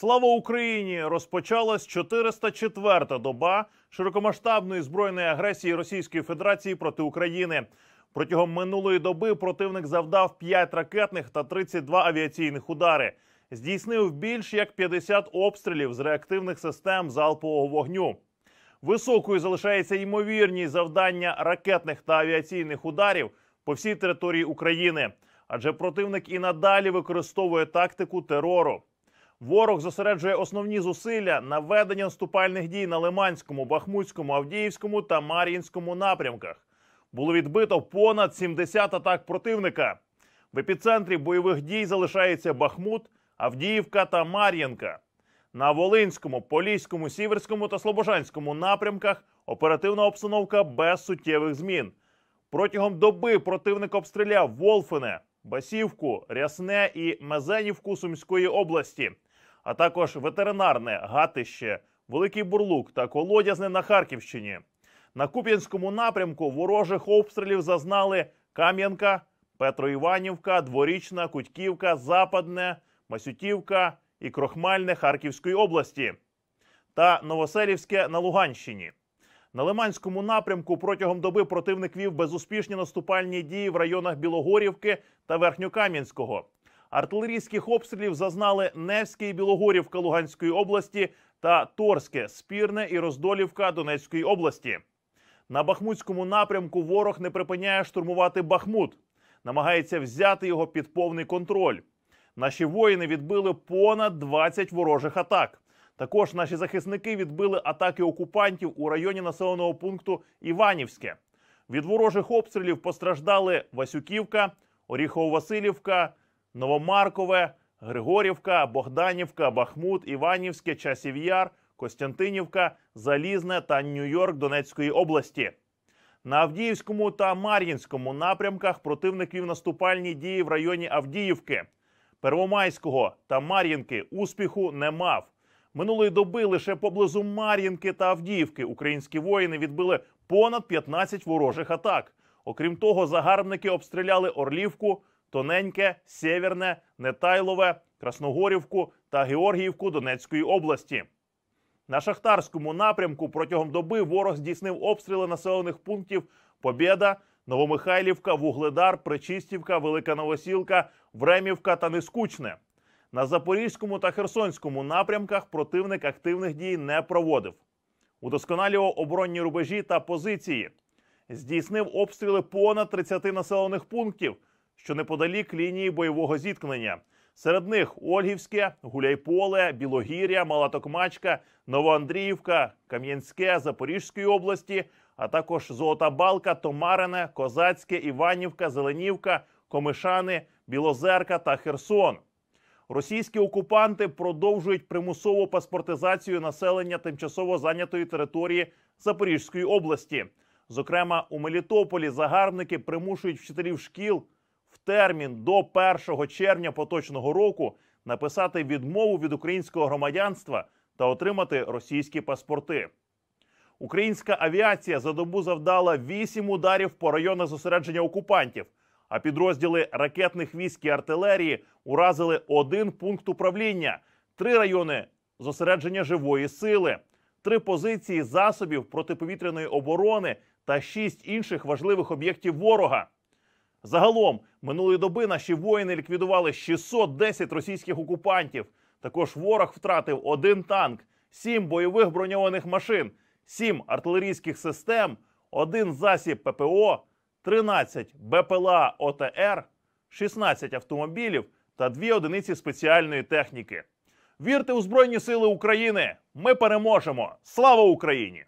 Слава Україні! Розпочалась 404-та доба широкомасштабної збройної агресії Російської Федерації проти України. Протягом минулої доби противник завдав 5 ракетних та 32 авіаційних удари. Здійснив більш як 50 обстрілів з реактивних систем залпового вогню. Високою залишається ймовірність завдання ракетних та авіаційних ударів по всій території України, адже противник і надалі використовує тактику терору. Ворог зосереджує основні зусилля на ведення наступальних дій на Лиманському, Бахмутському, Авдіївському та Мар'їнському напрямках. Було відбито понад 70 атак противника. В епіцентрі бойових дій залишається Бахмут, Авдіївка та Мар'їнка. На Волинському, Поліському, Сіверському та Слобожанському напрямках оперативна обстановка без суттєвих змін. Протягом доби противник обстріляв Волфине, Басівку, Рясне і Мезенівку Сумської області а також ветеринарне гатище, Великий Бурлук та Колодязне на Харківщині. На Куп'янському напрямку ворожих обстрілів зазнали Кам'янка, Петроіванівка, Дворічна, Кутьківка, Западне, Масютівка і Крохмальне Харківської області та Новоселівське на Луганщині. На Лиманському напрямку протягом доби противник вів безуспішні наступальні дії в районах Білогорівки та Верхньокам'янського. Артилерійських обстрілів зазнали Невське і Білогорівка Луганської області та Торське, Спірне і Роздолівка Донецької області. На Бахмутському напрямку ворог не припиняє штурмувати Бахмут, намагається взяти його під повний контроль. Наші воїни відбили понад 20 ворожих атак. Також наші захисники відбили атаки окупантів у районі населеного пункту Іванівське. Від ворожих обстрілів постраждали Васюківка, Оріхово-Василівка, Новомаркове, Григорівка, Богданівка, Бахмут, Іванівське, Часів'яр, Костянтинівка, Залізне та Нью-Йорк Донецької області. На Авдіївському та Мар'їнському напрямках противник вів наступальні дії в районі Авдіївки, Первомайського та Мар'їнки успіху не мав. Минулої доби лише поблизу Мар'їнки та Авдіївки українські воїни відбили понад 15 ворожих атак. Окрім того, загарбники обстріляли Орлівку, Тоненьке, Сєвєрне, Нетайлове, Красногорівку та Георгіївку Донецької області. На шахтарському напрямку протягом доби ворог здійснив обстріли населених пунктів Побєда, Новомихайлівка, Вугледар, Причистівка, Велика Новосілка, Времівка та Нескучне. На Запорізькому та Херсонському напрямках противник активних дій не проводив. Удосконалював оборонні рубежі та позиції. Здійснив обстріли понад 30 населених пунктів що неподалік лінії бойового зіткнення. Серед них Ольгівське, Гуляйполе, Білогір'я, Малатокмачка, Новоандріївка, Кам'янське, Запорізької області, а також Золота Балка, Томарине, Козацьке, Іванівка, Зеленівка, Комишани, Білозерка та Херсон. Російські окупанти продовжують примусову паспортизацію населення тимчасово зайнятої території Запорізької області. Зокрема, у Мелітополі загарбники примушують вчителів шкіл в термін до 1 червня поточного року написати відмову від українського громадянства та отримати російські паспорти. Українська авіація за добу завдала 8 ударів по районах зосередження окупантів, а підрозділи ракетних військ і артилерії уразили один пункт управління, три райони зосередження живої сили, три позиції засобів протиповітряної оборони та шість інших важливих об'єктів ворога. Загалом минулої доби наші воїни ліквідували 610 російських окупантів. Також ворог втратив один танк, сім бойових броньованих машин, сім артилерійських систем, один засіб ППО, 13 БПЛА ОТР, 16 автомобілів та дві одиниці спеціальної техніки. Вірте у Збройні Сили України! Ми переможемо! Слава Україні!